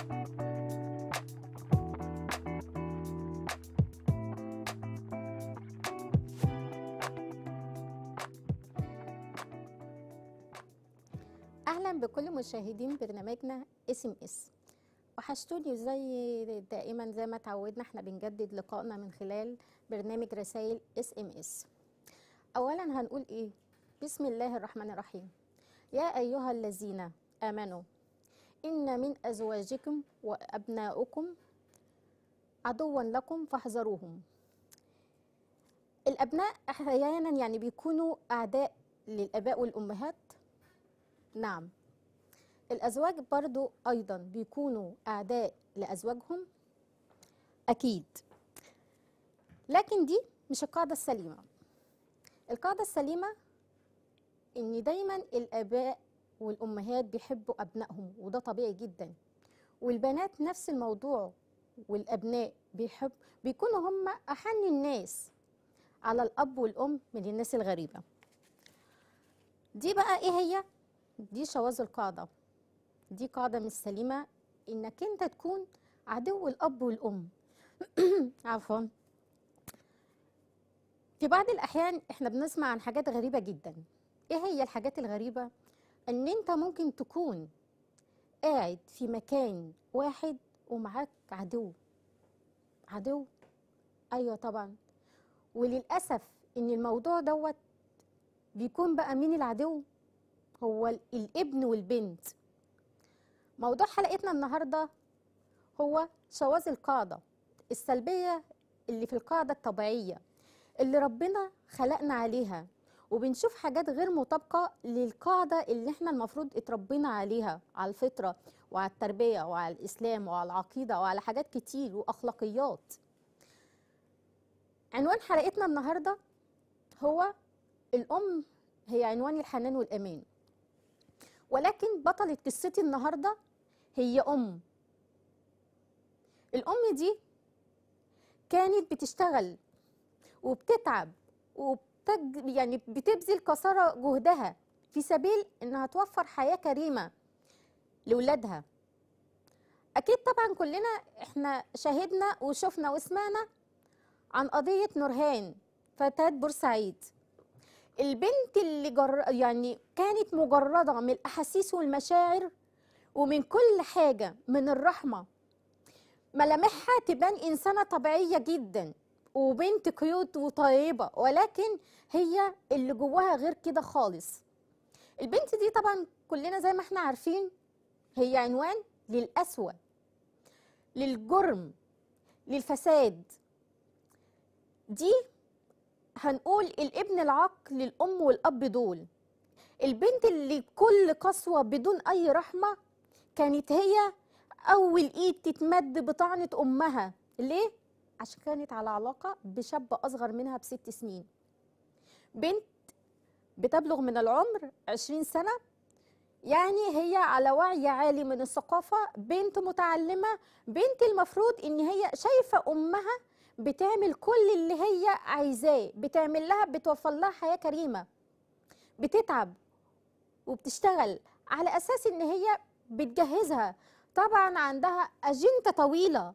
اهلا بكل مشاهدين برنامجنا اس ام اس وحشتوني زي دائما زي ما اتعودنا احنا بنجدد لقائنا من خلال برنامج رسائل اس ام اس اولا هنقول ايه بسم الله الرحمن الرحيم يا ايها الذين امنوا إن من أزواجكم وأبنائكم عدوا لكم فاحذروهم الأبناء أحيانا يعني بيكونوا أعداء للآباء والأمهات نعم الأزواج برضو أيضا بيكونوا أعداء لأزواجهم أكيد لكن دي مش القاعدة السليمة القاعدة السليمة إن دايما الآباء والأمهات بيحبوا أبنائهم وده طبيعي جدا والبنات نفس الموضوع والأبناء بيحب بيكونوا هم أحن الناس على الأب والأم من الناس الغريبة دي بقى إيه هي؟ دي شواذ القاعدة دي قاعدة مش سليمة إنك أنت تكون عدو الأب والأم عفوا في بعض الأحيان إحنا بنسمع عن حاجات غريبة جدا إيه هي الحاجات الغريبة ان انت ممكن تكون قاعد في مكان واحد ومعاك عدو عدو ايوه طبعا وللاسف ان الموضوع دوت بيكون بقى مين العدو هو الابن والبنت موضوع حلقتنا النهارده هو شواذ القاعده السلبيه اللي في القاعده الطبيعيه اللي ربنا خلقنا عليها وبنشوف حاجات غير مطابقه للقاعده اللي احنا المفروض اتربينا عليها على الفطره وعلى التربيه وعلى الاسلام وعلى العقيده وعلى حاجات كتير واخلاقيات عنوان حلقتنا النهارده هو الام هي عنوان الحنان والامان ولكن بطلة قصتي النهارده هي ام الام دي كانت بتشتغل وبتتعب وب تج يعني بتبذل قصارى جهدها في سبيل انها توفر حياه كريمه لاولادها اكيد طبعا كلنا احنا شاهدنا وشفنا وسمعنا عن قضيه نورهان فتاه بورسعيد البنت اللي جر... يعني كانت مجرده من الاحاسيس والمشاعر ومن كل حاجه من الرحمه ملامحها تبان انسانه طبيعيه جدا وبنت كيوت وطيبة ولكن هي اللي جواها غير كده خالص البنت دي طبعا كلنا زي ما احنا عارفين هي عنوان للأسوأ للجرم للفساد دي هنقول الابن العاق للأم والأب دول البنت اللي كل قسوة بدون أي رحمة كانت هي أول إيد تتمد بطعنة أمها ليه؟ عشان كانت على علاقة بشاب أصغر منها بست سنين بنت بتبلغ من العمر 20 سنة يعني هي على وعي عالي من الثقافة بنت متعلمة بنت المفروض إن هي شايفة أمها بتعمل كل اللي هي عايزاه بتعمل لها بتوفر لها حياة كريمة بتتعب وبتشتغل على أساس إن هي بتجهزها طبعا عندها أجندة طويلة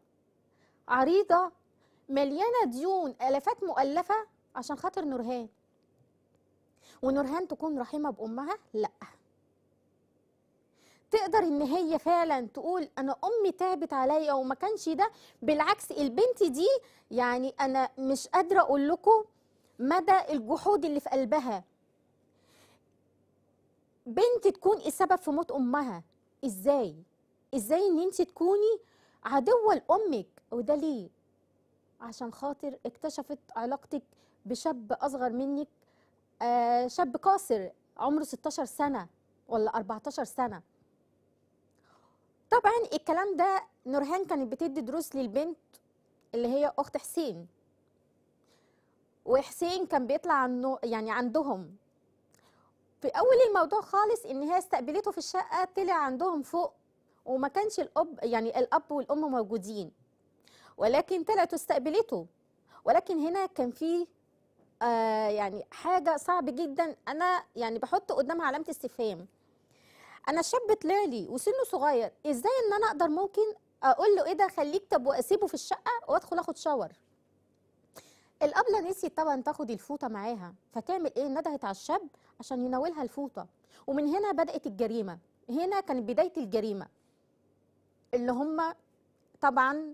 عريضة مليانه ديون الافات مؤلفه عشان خاطر نورهان ونورهان تكون رحيمه بامها لا تقدر ان هي فعلا تقول انا امي تعبت عليا وما كانش ده بالعكس البنت دي يعني انا مش قادره اقول لكم مدى الجحود اللي في قلبها بنت تكون السبب في موت امها ازاي ازاي ان انت تكوني عدوه لامك وده ليه عشان خاطر اكتشفت علاقتك بشاب اصغر منك آه شاب قاصر عمره 16 سنه ولا 14 سنه طبعا الكلام ده نورهان كانت بتدي دروس للبنت اللي هي اخت حسين وحسين كان بيطلع عنه يعني عندهم في اول الموضوع خالص ان هي استقبلته في الشقه طلع عندهم فوق وما كانش الاب يعني الاب والام موجودين ولكن طلعت واستقبلته ولكن هنا كان في آه يعني حاجه صعب جدا انا يعني بحط قدامها علامه استفهام انا شاب لي وسنه صغير ازاي ان انا اقدر ممكن اقول له ايه ده خليك طب واسيبه في الشقه وادخل اخد شاور الابله نسيت طبعا تاخد الفوطه معاها فتعمل ايه ندهت على الشاب عشان يناولها الفوطه ومن هنا بدات الجريمه هنا كانت بدايه الجريمه اللي هم طبعا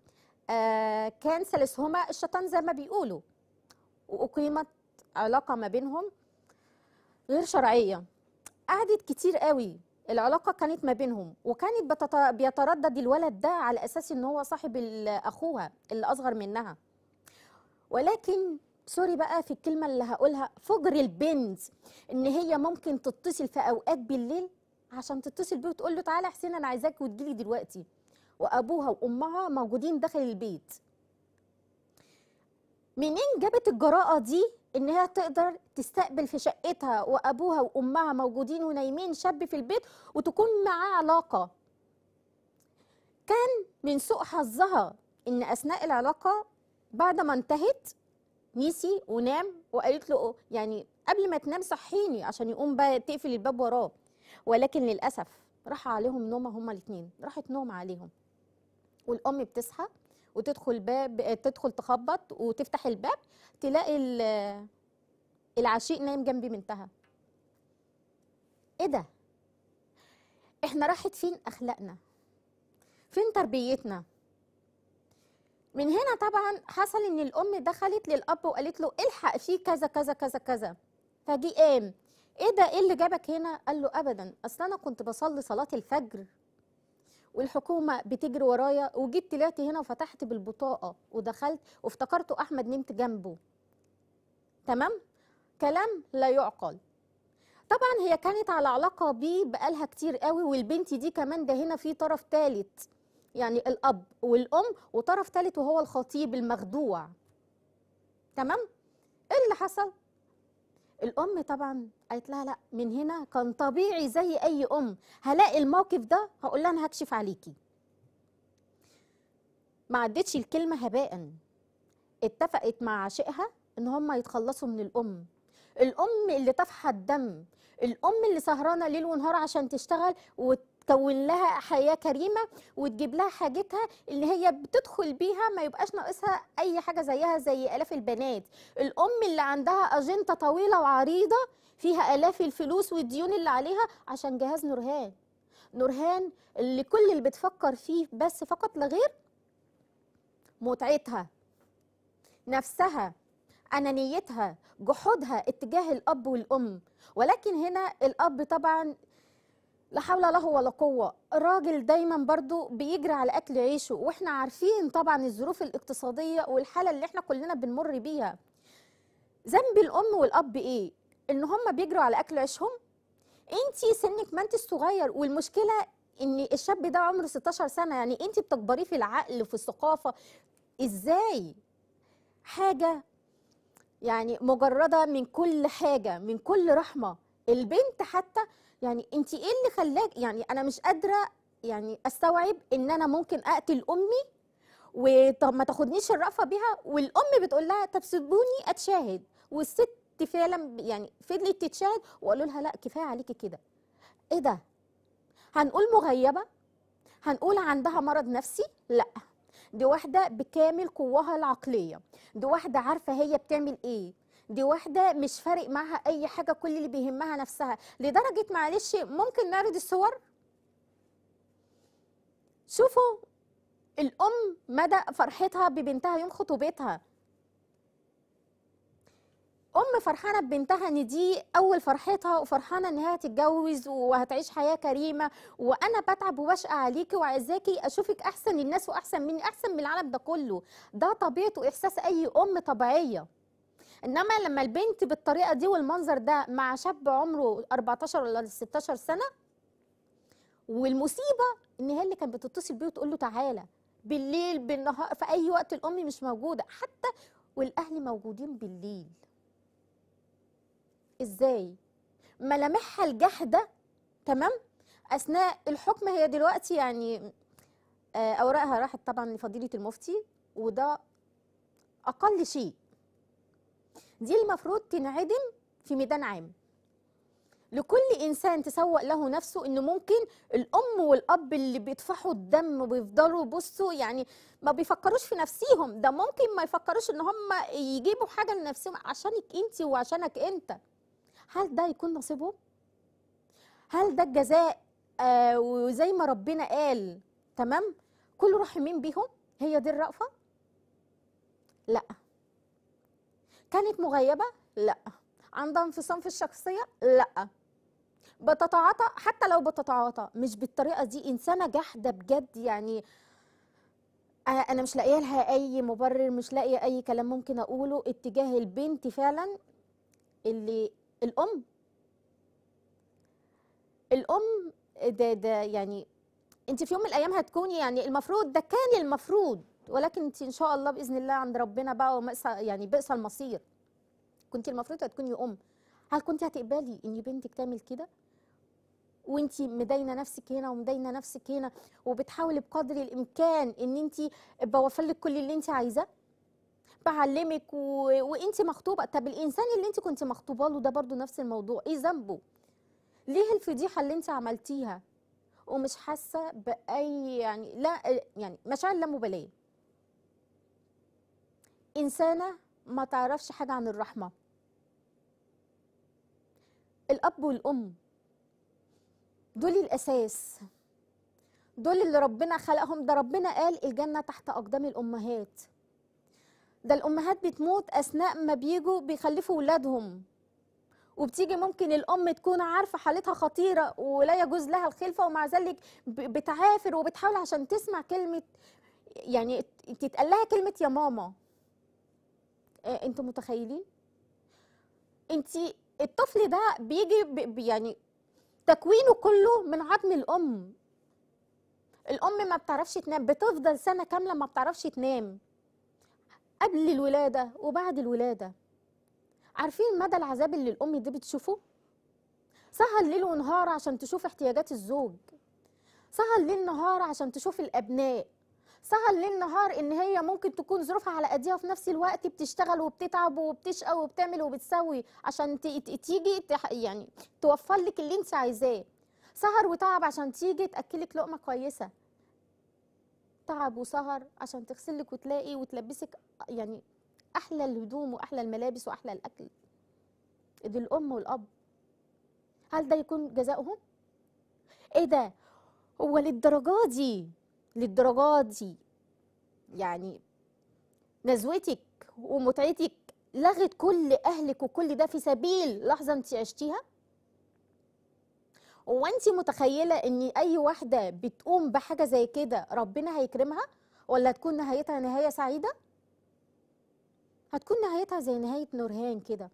آه، كان سلسهما الشيطان زي ما بيقولوا واقيمت علاقه ما بينهم غير شرعيه قعدت كتير قوي العلاقه كانت ما بينهم وكانت بتط... بيتردد الولد ده على اساس ان هو صاحب اخوها اللي اصغر منها ولكن سوري بقى في الكلمه اللي هقولها فجر البنت ان هي ممكن تتصل في اوقات بالليل عشان تتصل بيه وتقول له تعالى حسين انا عايزاك وتجيلي دلوقتي وابوها وامها موجودين داخل البيت منين جابت الجراءه دي ان هي تقدر تستقبل في شقتها وابوها وامها موجودين ونايمين شاب في البيت وتكون معاه علاقه كان من سوء حظها ان اثناء العلاقه بعد ما انتهت نسي ونام وقالت له يعني قبل ما تنام صحيني عشان يقوم بقى تقفل الباب وراه ولكن للاسف راح عليهم نومه هما الاثنين راحت نوم عليهم والام بتصحى وتدخل باب تدخل تخبط وتفتح الباب تلاقي العشيق نايم جنب بنتها ايه ده احنا راحت فين اخلاقنا فين تربيتنا من هنا طبعا حصل ان الام دخلت للاب وقالت له الحق فيه كذا كذا كذا كذا فجي قام ايه ده ايه اللي جابك هنا قال له ابدا اصل انا كنت بصلي صلاه الفجر والحكومه بتجري ورايا وجيت طلعت هنا وفتحت بالبطاقه ودخلت وافتكرته احمد نمت جنبه تمام كلام لا يعقل طبعا هي كانت على علاقه بيه بقالها كتير قوي والبنت دي كمان ده هنا في طرف ثالث يعني الاب والام وطرف ثالث وهو الخطيب المخدوع تمام ايه اللي حصل الام طبعا قالت لها لا من هنا كان طبيعي زي اي ام هلاقي الموقف ده هقول لها انا هكشف عليكي ما عدتش الكلمه هباء اتفقت مع عشقها ان هم يتخلصوا من الام الام اللي طافحه الدم الام اللي سهرانه ليل ونهار عشان تشتغل وت تكون لها حياه كريمه وتجيب لها حاجتها اللي هي بتدخل بيها ما يبقاش ناقصها اي حاجه زيها زي الاف البنات الام اللي عندها أجنتة طويله وعريضه فيها الاف الفلوس والديون اللي عليها عشان جهاز نورهان نورهان اللي كل اللي بتفكر فيه بس فقط لغير متعتها نفسها انانيتها جحودها اتجاه الاب والام ولكن هنا الاب طبعا لا حول له ولا قوه الراجل دايما برضو بيجري على اكل عيشه واحنا عارفين طبعا الظروف الاقتصاديه والحاله اللي احنا كلنا بنمر بيها ذنب الام والاب ايه ان هما بيجروا على اكل عيشهم انت سنك ما انت صغير والمشكله ان الشاب ده عمره 16 سنه يعني انت بتكبريه في العقل في الثقافه ازاي حاجه يعني مجرده من كل حاجه من كل رحمه البنت حتى يعني انت ايه اللي خلاك يعني انا مش قادره يعني استوعب ان انا ممكن اقتل امي وطب ما تاخدنيش الرأفة بيها والام بتقول لها طب سيبوني اتشاهد والست فعلا يعني فضلت تتشاهد وقالوا لها لا كفايه عليكي كده ايه ده هنقول مغيبه هنقول عندها مرض نفسي لا دي واحده بكامل قواها العقليه دي واحده عارفه هي بتعمل ايه دي واحده مش فارق معاها اي حاجه كل اللي بيهمها نفسها لدرجه معلش ممكن نعرض الصور شوفوا الام مدى فرحتها ببنتها يوم خطوبتها ام فرحانه ببنتها ان دي اول فرحتها وفرحانه ان هي هتتجوز وهتعيش حياه كريمه وانا بتعب وبشقى عليكي وعايزاكي اشوفك احسن للناس واحسن مني احسن من العالم ده كله ده طبيعه واحساس اي ام طبيعيه انما لما البنت بالطريقه دي والمنظر ده مع شاب عمره 14 ولا 16 سنه والمصيبه ان هي اللي كانت بتتصل بيه وتقول له تعالى بالليل بالنهار في اي وقت الام مش موجوده حتى والاهل موجودين بالليل ازاي ملامحها الجحده تمام اثناء الحكم هي دلوقتي يعني آه، اوراقها راحت طبعا لفضيله المفتي وده اقل شيء دي المفروض تنعدم في ميدان عام لكل انسان تسوق له نفسه انه ممكن الام والاب اللي بيطفحوا الدم وبيفضلوا بصوا يعني ما بيفكروش في نفسيهم ده ممكن ما يفكروش ان هم يجيبوا حاجه لنفسهم عشانك انت وعشانك انت هل ده يكون نصيبهم هل ده الجزاء آه وزي ما ربنا قال تمام كل روح مين بيهم هي دي الرأفة لا كانت مغيبه لا عندها انفصام في الشخصيه لا بتتعاطى حتى لو بتتعاطى مش بالطريقه دي انسانه جاحده بجد يعني آه، انا مش لاقيه لها اي مبرر مش لاقيه اي كلام ممكن اقوله اتجاه البنت فعلا اللي الام الام ده ده يعني انت في يوم من الايام هتكوني يعني المفروض ده كان المفروض ولكن انت ان شاء الله باذن الله عند ربنا بقى ومقصى يعني بقصى المصير كنت المفروض هتكوني ام هل كنت هتقبلي ان بنتك تعمل كده وانت مداينه نفسك هنا ومداينه نفسك هنا وبتحاولي بقدر الامكان ان انت بوفر كل اللي انت عايزاه بعلمك و... وانت مخطوبه طب الانسان اللي انت كنت مخطوبه له ده برضو نفس الموضوع ايه ذنبه ليه الفضيحه اللي انت عملتيها ومش حاسه باي يعني لا يعني مشاعر لا مباليه إنسانة ما تعرفش حاجة عن الرحمة الأب والأم دول الأساس دول اللي ربنا خلقهم ده ربنا قال الجنة تحت أقدام الأمهات ده الأمهات بتموت أثناء ما بيجوا بيخلفوا ولادهم وبتيجي ممكن الام تكون عارفه حالتها خطيره ولا يجوز لها الخلفه ومع ذلك بتعافر وبتحاول عشان تسمع كلمه يعني تتقال لها كلمه يا ماما آه، انتوا متخيلين انت الطفل ده بيجي يعني تكوينه كله من عظم الام الام ما بتعرفش تنام بتفضل سنه كامله ما بتعرفش تنام قبل الولاده وبعد الولاده عارفين مدى العذاب اللي الام دي بتشوفه سهل ليل ونهار عشان تشوف احتياجات الزوج سهل ليل نهار عشان تشوف الابناء سهل ليل نهار ان هي ممكن تكون ظروفها على قديها وفي نفس الوقت بتشتغل وبتتعب وبتشقى وبتعمل وبتسوي عشان تيجي يعني توفر لك اللي انت عايزاه سهر وتعب عشان تيجي تاكلك لقمه كويسه تعب وسهر عشان تغسلك وتلاقي وتلبسك يعني احلى الهدوم واحلى الملابس واحلى الاكل دي الام والاب هل ده يكون جزاؤهم ايه ده هو للدرجه دي للدرجات دي يعني نزوتك ومتعتك لغت كل اهلك وكل ده في سبيل لحظه انت عشتيها وانت متخيله ان اي واحده بتقوم بحاجه زي كده ربنا هيكرمها ولا تكون نهايتها نهايه سعيده هتكون نهايتها زي نهايه نورهان كده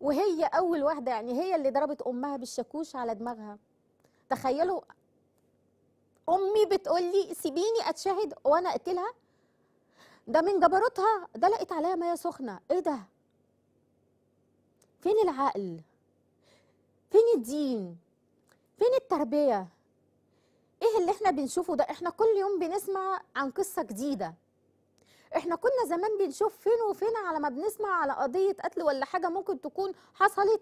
وهي اول واحده يعني هي اللي ضربت امها بالشاكوش على دماغها تخيلوا امي بتقول لي سيبيني اتشهد وانا اقتلها ده من جبروتها ده لقيت عليا ميه سخنه ايه ده فين العقل فين الدين فين التربيه ايه اللي احنا بنشوفه ده احنا كل يوم بنسمع عن قصه جديده احنا كنا زمان بنشوف فين وفين على ما بنسمع على قضيه قتل ولا حاجه ممكن تكون حصلت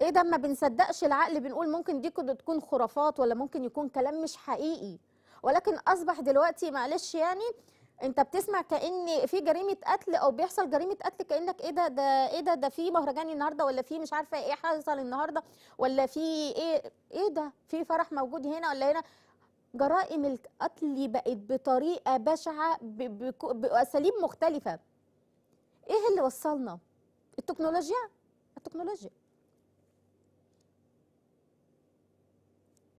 ايه ده ما بنصدقش العقل بنقول ممكن دي كده تكون خرافات ولا ممكن يكون كلام مش حقيقي ولكن اصبح دلوقتي معلش يعني انت بتسمع كان في جريمه قتل او بيحصل جريمه قتل كانك ايه ده ده ايه ده ده في مهرجان النهارده ولا في مش عارفه ايه حصل النهارده ولا في ايه ايه ده في فرح موجود هنا ولا هنا جرائم القتل بقت بطريقه بشعه باساليب مختلفه ايه اللي وصلنا التكنولوجيا التكنولوجيا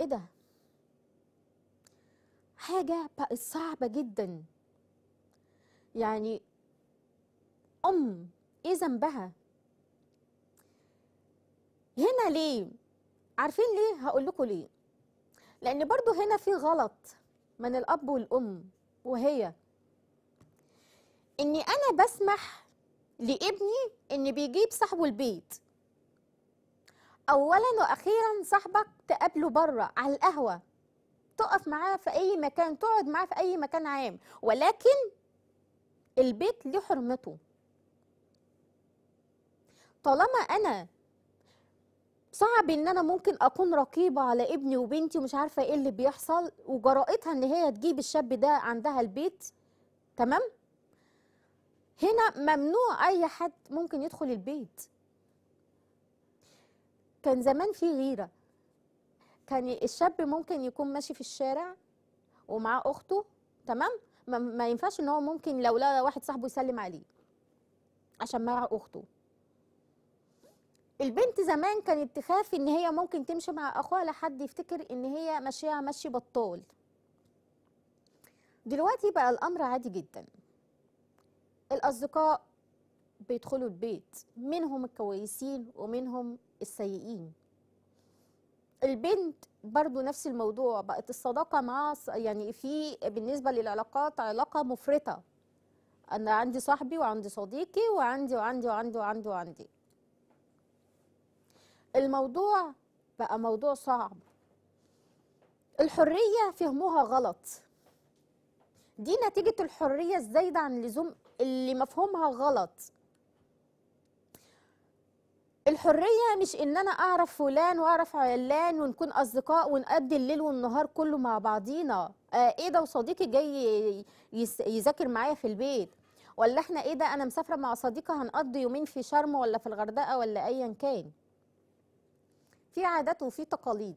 ايه ده حاجه بقت صعبه جدا يعني ام ايه ذنبها هنا ليه عارفين ليه هقول لكم ليه لان برضو هنا في غلط من الاب والام وهي اني انا بسمح لابني ان بيجيب صاحبه البيت اولا واخيرا صاحبك تقابله بره على القهوه تقف معاه في اي مكان تقعد معاه في اي مكان عام ولكن البيت ليه حرمته طالما انا صعب ان انا ممكن اكون رقيبه على ابني وبنتي ومش عارفه ايه اللي بيحصل وجرأتها ان هي تجيب الشاب ده عندها البيت تمام هنا ممنوع اي حد ممكن يدخل البيت كان زمان في غيره كان الشاب ممكن يكون ماشي في الشارع ومعاه اخته تمام ما, ينفعش ان هو ممكن لو لا واحد صاحبه يسلم عليه عشان مع اخته البنت زمان كانت تخاف ان هي ممكن تمشي مع اخوها لحد يفتكر ان هي ماشيه مشي بطال دلوقتي بقى الامر عادي جدا الاصدقاء بيدخلوا البيت منهم الكويسين ومنهم السيئين البنت برضو نفس الموضوع بقت الصداقة مع يعني في بالنسبة للعلاقات علاقة مفرطة أنا عندي صاحبي وعندي صديقي وعندي وعندي وعندي وعندي وعندي الموضوع بقى موضوع صعب الحرية فهموها غلط دي نتيجة الحرية الزايدة عن اللزوم اللي مفهومها غلط الحريه مش ان انا اعرف فلان واعرف علان ونكون اصدقاء ونقضي الليل والنهار كله مع بعضينا آه ايه ده وصديقي جاي يذاكر معايا في البيت ولا احنا ايه ده انا مسافره مع صديقه هنقضي يومين في شرم ولا في الغردقه ولا ايا كان في عادات وفي تقاليد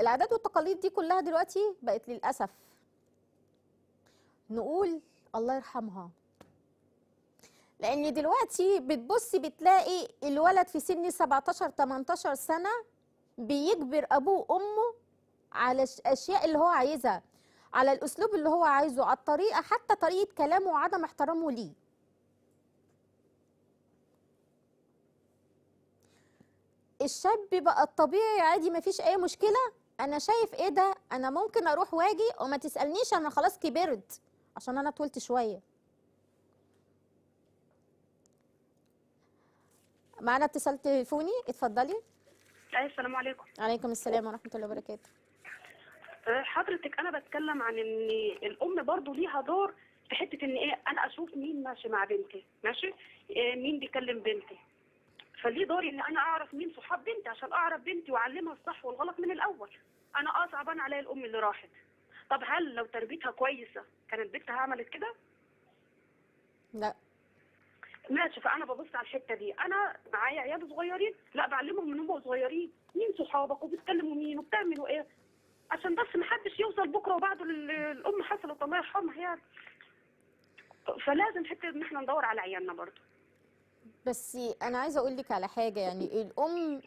العادات والتقاليد دي كلها دلوقتي بقت للاسف نقول الله يرحمها لان دلوقتي بتبصي بتلاقي الولد في سن 17 18 سنه بيجبر ابوه وامه على الاشياء اللي هو عايزها على الاسلوب اللي هو عايزه على الطريقه حتى طريقه كلامه وعدم احترامه ليه الشاب بقى الطبيعي عادي مفيش اي مشكله انا شايف ايه ده انا ممكن اروح واجي وما تسالنيش انا خلاص كبرت عشان انا طولت شويه معانا اتصال تليفوني اتفضلي أيوة، السلام عليكم عليكم السلام ورحمه الله وبركاته أه، حضرتك انا بتكلم عن ان الام برضو ليها دور في حته ان ايه انا اشوف مين ماشي مع بنتي ماشي إيه، مين بيكلم بنتي فليه دور ان انا اعرف مين صحاب بنتي عشان اعرف بنتي واعلمها الصح والغلط من الاول انا اصعب انا عليا الام اللي راحت طب هل لو تربيتها كويسه كانت بنتها عملت كده لا ماشي فانا ببص على الحته دي انا معايا عيال صغيرين لا بعلمهم من هم صغيرين مين صحابك وبتكلموا مين وبتعملوا ايه عشان بس ما حدش يوصل بكره وبعده الام حصلت الله يرحمها يعني فلازم حته ان احنا ندور على عيالنا برضه بس انا عايزه اقول لك على حاجه يعني الام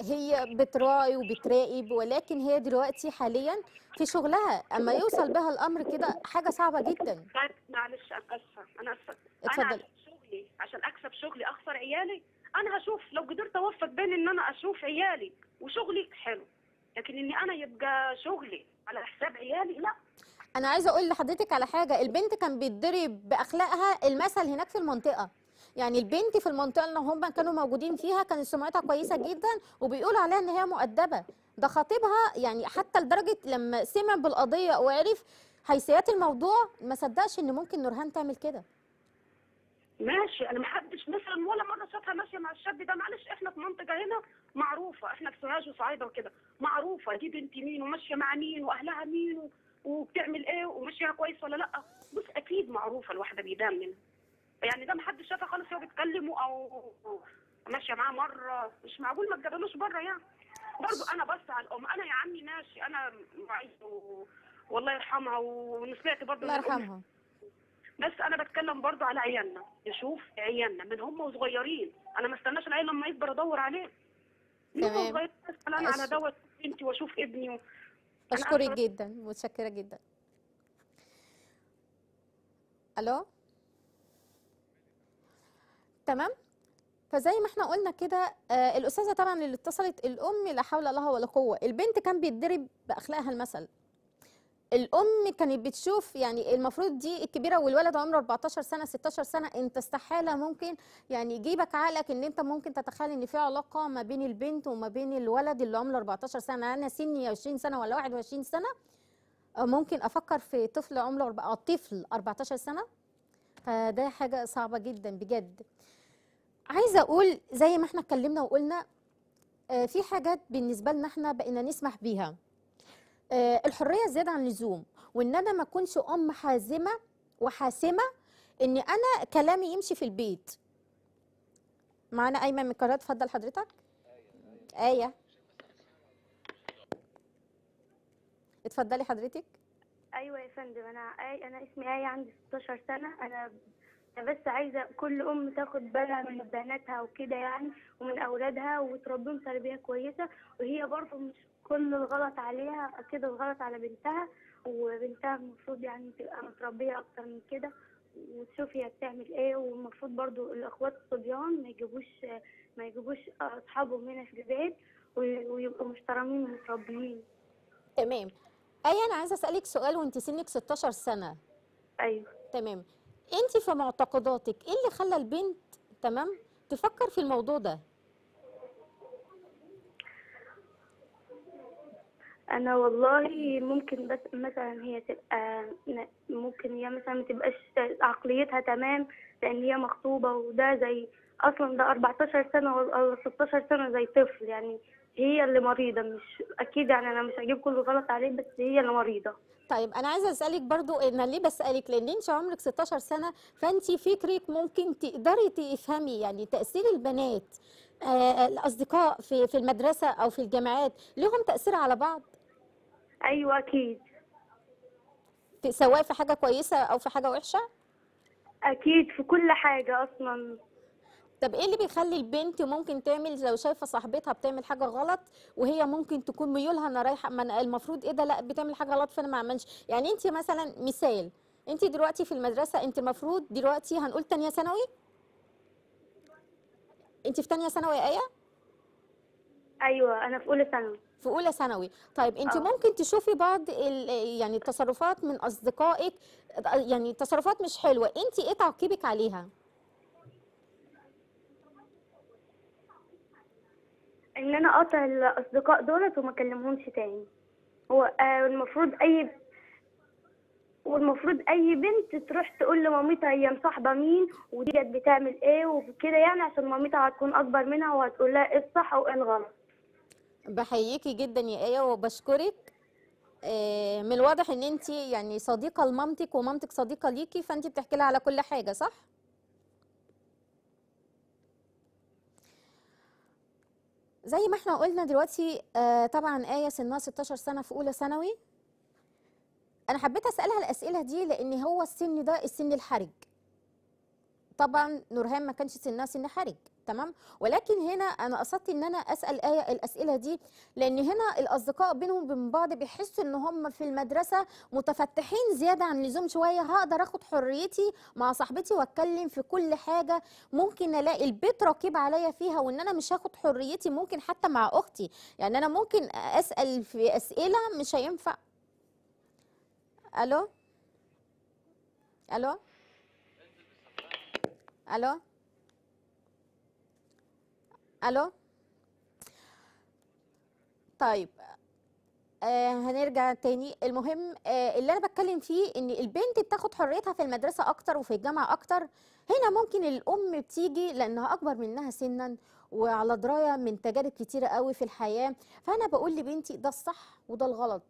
هي بتراعي وبتراقب ولكن هي دلوقتي حاليا في شغلها اما يوصل بها الامر كده حاجه صعبه جدا طيب، معلش انا اسفه انا اسفه اتفضلي حياتي عشان اكسب شغلي اخسر عيالي انا هشوف لو قدرت اوفق بين ان انا اشوف عيالي وشغلي حلو لكن اني انا يبقى شغلي على حساب عيالي لا انا عايزه اقول لحضرتك على حاجه البنت كان بيتضرب باخلاقها المثل هناك في المنطقه يعني البنت في المنطقه اللي هم كانوا موجودين فيها كانت سمعتها كويسه جدا وبيقولوا عليها ان هي مؤدبه ده خطيبها يعني حتى لدرجه لما سمع بالقضيه وعرف حيثيات الموضوع ما صدقش ان ممكن نورهان تعمل كده ماشي انا ما حدش مثلا ولا مره شافها ماشيه مع الشاب ده معلش احنا في منطقه هنا معروفه احنا في سوهاج وصعيده وكده معروفه دي بنت مين وماشيه مع مين واهلها مين و... وبتعمل ايه وماشيه كويس ولا لا بص اكيد معروفه الواحده بيبان منها يعني ده ما حدش شافها خالص وهو بيتكلم او ماشيه معاه مره مش معقول ما تجابلوش بره يعني برضو انا بس على الام انا يا عمي ماشي انا معيش و... والله يرحمها وسمعت برضه الله يرحمها بس انا بتكلم برضو على عيالنا نشوف عيالنا من هم وصغيرين انا ما استناش العيال لما يكبر ادور عليه تمام اسال انا على دوت بنتي واشوف ابني و... اشكرك جدا متشكره جدا الو تمام فزي ما احنا قلنا كده آه الاستاذه طبعا اللي اتصلت الام لا حول لها ولا قوه البنت كان بيتدرب باخلاقها المثل الام كانت بتشوف يعني المفروض دي الكبيره والولد عمره 14 سنه 16 سنه انت استحاله ممكن يعني يجيبك عقلك ان انت ممكن تتخيل ان في علاقه ما بين البنت وما بين الولد اللي عمره 14 سنه انا سني 20 سنه ولا 21 سنه آه، ممكن افكر في طفل عمره آه، طفل 14 سنه فده حاجه صعبه جدا بجد عايزه اقول زي ما احنا اتكلمنا وقلنا آه، في حاجات بالنسبه لنا احنا بقينا نسمح بيها آه، الحريه زياده عن اللزوم وان انا ما اكونش ام حازمه وحاسمه ان انا كلامي يمشي في البيت معانا ايمن من القاهره اتفضل حضرتك ايه اتفضلي حضرتك ايوه يا فندم انا آي انا اسمي ايه عندي 16 سنه انا انا بس عايزه كل ام تاخد بالها من بناتها وكده يعني ومن اولادها وتربيهم تربيه كويسه وهي برضه مش كل الغلط عليها اكيد الغلط على بنتها وبنتها المفروض يعني تبقى متربيه اكتر من كده وتشوف هي بتعمل ايه والمفروض برضو الاخوات الصبيان ما يجيبوش ما يجيبوش اصحابهم هنا في البيت ويبقوا محترمين ومتربيين تمام اي انا عايزه اسالك سؤال وانت سنك 16 سنه ايوه تمام انت في معتقداتك ايه اللي خلى البنت تمام تفكر في الموضوع ده انا والله ممكن بس مثلا هي تبقى ممكن هي مثلا ما تبقاش عقليتها تمام لان هي مخطوبه وده زي اصلا ده 14 سنه ولا 16 سنه زي طفل يعني هي اللي مريضه مش اكيد يعني انا مش هجيب كل غلط عليه بس هي اللي مريضه طيب انا عايزه اسالك برضو انا ليه بسالك لان انت عمرك 16 سنه فانت فكرك ممكن تقدري تفهمي يعني تاثير البنات آه الاصدقاء في في المدرسه او في الجامعات لهم تاثير على بعض ايوه اكيد سواء في حاجه كويسه او في حاجه وحشه اكيد في كل حاجه اصلا طب ايه اللي بيخلي البنت ممكن تعمل لو شايفه صاحبتها بتعمل حاجه غلط وهي ممكن تكون ميولها انا رايحه ما انا المفروض ايه ده لا بتعمل حاجه غلط فانا ما اعملش يعني انت مثلا مثال انت دلوقتي في المدرسه انت المفروض دلوقتي هنقول ثانيه ثانوي انت في ثانيه ثانوي ايه ايوه انا في اولى ثانوي في اولى ثانوي طيب انت أوه. ممكن تشوفي بعض يعني التصرفات من اصدقائك يعني تصرفات مش حلوه انت ايه تعقيبك عليها ان انا اقطع الاصدقاء دولت وما اكلمهمش تاني هو آه، المفروض اي والمفروض اي بنت تروح تقول لمامتها هي مصاحبه مين وديت بتعمل ايه وكده يعني عشان مامتها هتكون اكبر منها وهتقول لها ايه الصح وايه الغلط بحييكي جدا يا ايه وبشكرك آه، من الواضح ان انت يعني صديقه لمامتك ومامتك صديقه ليكي فانت بتحكي لها على كل حاجه صح زي ما احنا قلنا دلوقتي آه، طبعا ايه سنها 16 سنه في اولى ثانوي انا حبيت اسالها الاسئله دي لان هو السن ده السن الحرج طبعا نورهان ما كانش سنها سن حرج تمام ولكن هنا انا قصدت ان انا اسال ايه الاسئله دي لان هنا الاصدقاء بينهم وبين بعض بيحسوا ان هم في المدرسه متفتحين زياده عن اللزوم شويه هقدر اخد حريتي مع صاحبتي واتكلم في كل حاجه ممكن الاقي البيت رقيب عليا فيها وان انا مش هاخد حريتي ممكن حتى مع اختي يعني انا ممكن اسال في اسئله مش هينفع الو الو الو الو طيب آه هنرجع تاني المهم آه اللي انا بتكلم فيه ان البنت بتاخد حريتها في المدرسه اكتر وفي الجامعه اكتر هنا ممكن الام بتيجي لانها اكبر منها سنا وعلى درايه من تجارب كتيره قوي في الحياه فانا بقول لبنتي ده الصح وده الغلط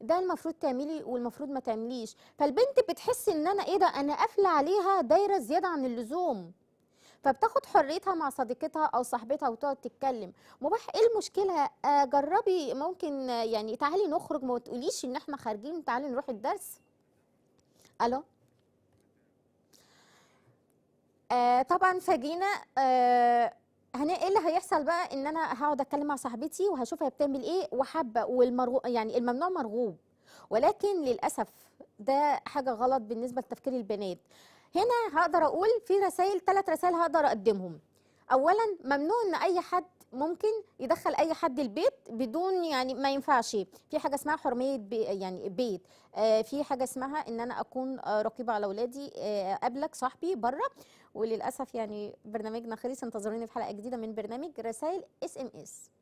ده المفروض تعملي والمفروض ما تعمليش فالبنت بتحس ان انا ايه ده انا قافله عليها دايره زياده عن اللزوم فبتاخد حريتها مع صديقتها او صاحبتها وتقعد تتكلم مباح ايه المشكله آه جربي ممكن يعني تعالي نخرج ما تقوليش ان احنا خارجين تعالي نروح الدرس الو آه طبعا فاجينا آه هنا ايه اللي هيحصل بقى ان انا هقعد اتكلم مع صاحبتي وهشوفها بتعمل ايه وحابه والمرغوب يعني الممنوع مرغوب ولكن للاسف ده حاجه غلط بالنسبه لتفكير البنات هنا هقدر اقول في رسائل ثلاث رسائل هقدر اقدمهم اولا ممنوع ان اي حد ممكن يدخل اي حد البيت بدون يعني ما ينفعش في حاجه اسمها حرميه بي يعني بيت آه في حاجه اسمها ان انا اكون آه رقيبه على اولادي آه قبلك صاحبي بره وللاسف يعني برنامجنا خلص انتظروني في حلقه جديده من برنامج رسائل اس ام اس